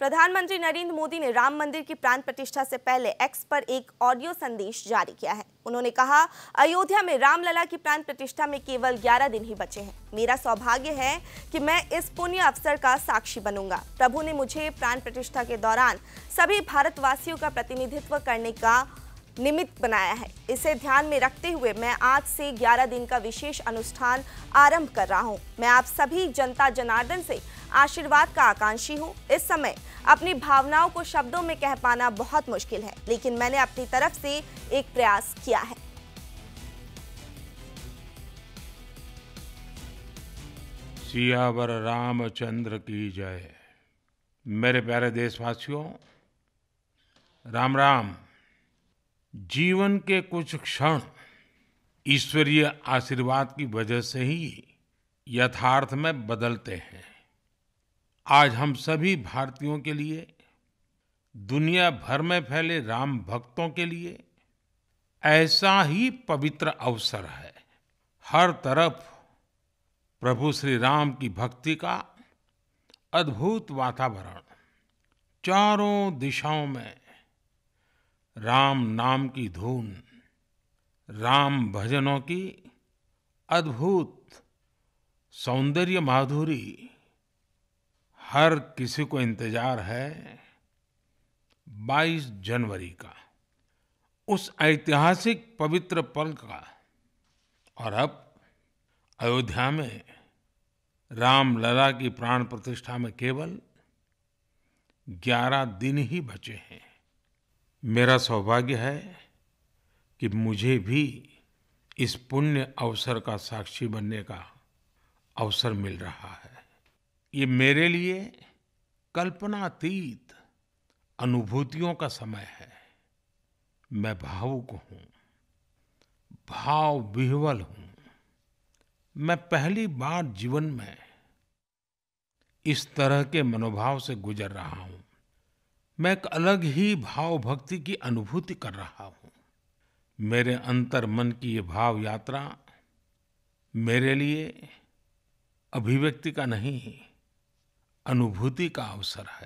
प्रधानमंत्री नरेंद्र मोदी ने राम मंदिर की प्राण प्रतिष्ठा से पहले एक्स पर एक ऑडियो संदेश जारी किया है उन्होंने कहा अयोध्या में रामलला की प्राण प्रतिष्ठा में केवल 11 दिन ही बचे हैं मेरा सौभाग्य है कि मैं इस पुण्य अवसर का साक्षी बनूंगा प्रभु ने मुझे प्राण प्रतिष्ठा के दौरान सभी भारतवासियों का प्रतिनिधित्व करने का निमित्त बनाया है इसे ध्यान में रखते हुए मैं आज से 11 दिन का विशेष अनुष्ठान आरंभ कर रहा हूं। मैं आप सभी जनता जनार्दन से आशीर्वाद का आकांक्षी हूं। इस समय अपनी भावनाओं को शब्दों में कह पाना बहुत मुश्किल है लेकिन मैंने अपनी तरफ से एक प्रयास किया है सियावर रामचंद्र की जय मेरे प्यारे देशवासियों राम राम जीवन के कुछ क्षण ईश्वरीय आशीर्वाद की वजह से ही यथार्थ में बदलते हैं आज हम सभी भारतीयों के लिए दुनिया भर में फैले राम भक्तों के लिए ऐसा ही पवित्र अवसर है हर तरफ प्रभु श्री राम की भक्ति का अद्भुत वातावरण चारों दिशाओं में राम नाम की धून राम भजनों की अद्भुत सौंदर्य माधुरी हर किसी को इंतजार है 22 जनवरी का उस ऐतिहासिक पवित्र पल का और अब अयोध्या में रामलला की प्राण प्रतिष्ठा में केवल 11 दिन ही बचे हैं मेरा सौभाग्य है कि मुझे भी इस पुण्य अवसर का साक्षी बनने का अवसर मिल रहा है ये मेरे लिए कल्पनातीत अनुभूतियों का समय है मैं भावुक हूँ भाव विह्वल हूँ मैं पहली बार जीवन में इस तरह के मनोभाव से गुजर रहा हूँ मैं एक अलग ही भाव भक्ति की अनुभूति कर रहा हूँ मेरे अंतर मन की ये भाव यात्रा मेरे लिए अभिव्यक्ति का नहीं अनुभूति का अवसर है